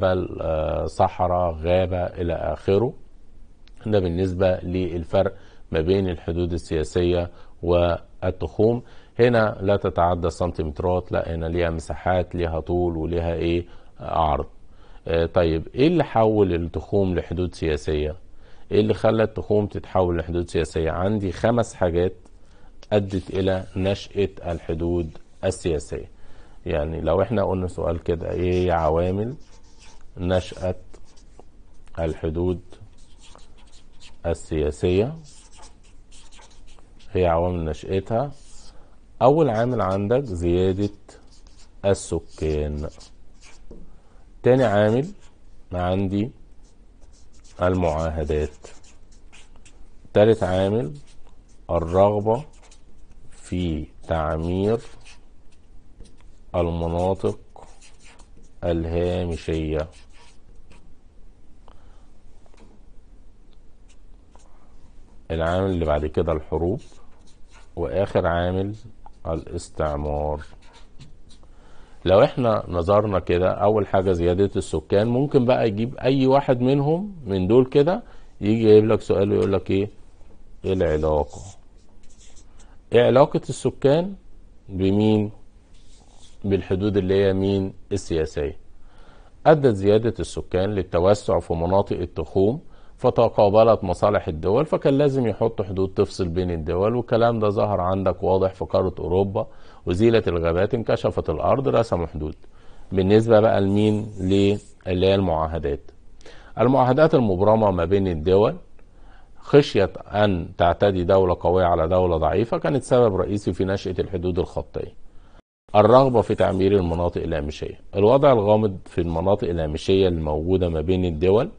جبل آه، صحراء غابة إلى آخره ده بالنسبة للفرق ما بين الحدود السياسية والتخوم هنا لا تتعدى سنتيمترات لا هنا ليها مساحات ليها طول وليها ايه عرض آه، طيب ايه اللي حول التخوم لحدود سياسية ايه اللي خلى التخوم تتحول لحدود سياسية عندي خمس حاجات ادت الى نشأة الحدود السياسية يعني لو احنا قلنا سؤال كده ايه عوامل نشأة الحدود السياسية هي عوامل نشأتها أول عامل عندك زيادة السكان تاني عامل عندي المعاهدات تالت عامل الرغبة في تعمير المناطق الهامشية العامل اللي بعد كده الحروب واخر عامل الاستعمار لو احنا نظرنا كده اول حاجة زيادة السكان ممكن بقى يجيب اي واحد منهم من دول كده يجي يجيب لك سؤال ويقول لك ايه, إيه العلاقة ايه علاقة السكان بمين بالحدود اللي هي مين السياسية أدت زيادة السكان للتوسع في مناطق التخوم فتقابلت مصالح الدول فكان لازم يحط حدود تفصل بين الدول والكلام ده ظهر عندك واضح في قارة أوروبا وزيلت الغابات انكشفت الأرض رسموا حدود بالنسبة بقى لمين اللي هي المعاهدات المعاهدات المبرمة ما بين الدول خشية أن تعتدي دولة قوية على دولة ضعيفة كانت سبب رئيسي في نشأة الحدود الخطية الرغبة في تعمير المناطق الهامشية الوضع الغامض في المناطق الهامشية الموجودة ما بين الدول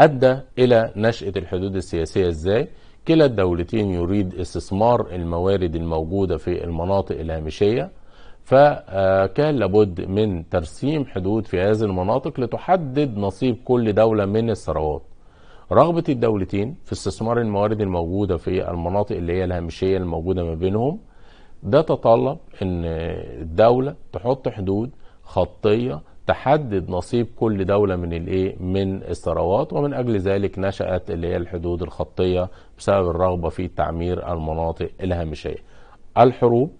أدى إلى نشأة الحدود السياسية إزاي؟ كلا الدولتين يريد استثمار الموارد الموجودة في المناطق الهامشية فكان آه، لابد من ترسيم حدود في هذه المناطق لتحدد نصيب كل دولة من الثروات رغبة الدولتين في استثمار الموارد الموجودة في المناطق اللي هي الهامشية الموجودة ما بينهم ده تطلب ان الدوله تحط حدود خطيه تحدد نصيب كل دولة من الايه من الثروات ومن اجل ذلك نشأت اللي هي الحدود الخطية بسبب الرغبة في تعمير المناطق الهامشية. الحروب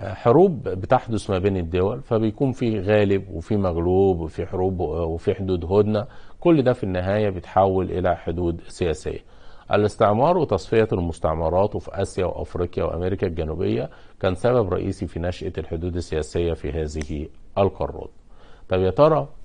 حروب بتحدث ما بين الدول فبيكون في غالب وفي مغلوب وفي حروب وفي حدود هدنة كل ده في النهاية بيتحول الى حدود سياسية. الاستعمار وتصفية المستعمرات في آسيا وأفريقيا وأمريكا الجنوبية كان سبب رئيسي في نشأة الحدود السياسية في هذه القارات طب يا ترى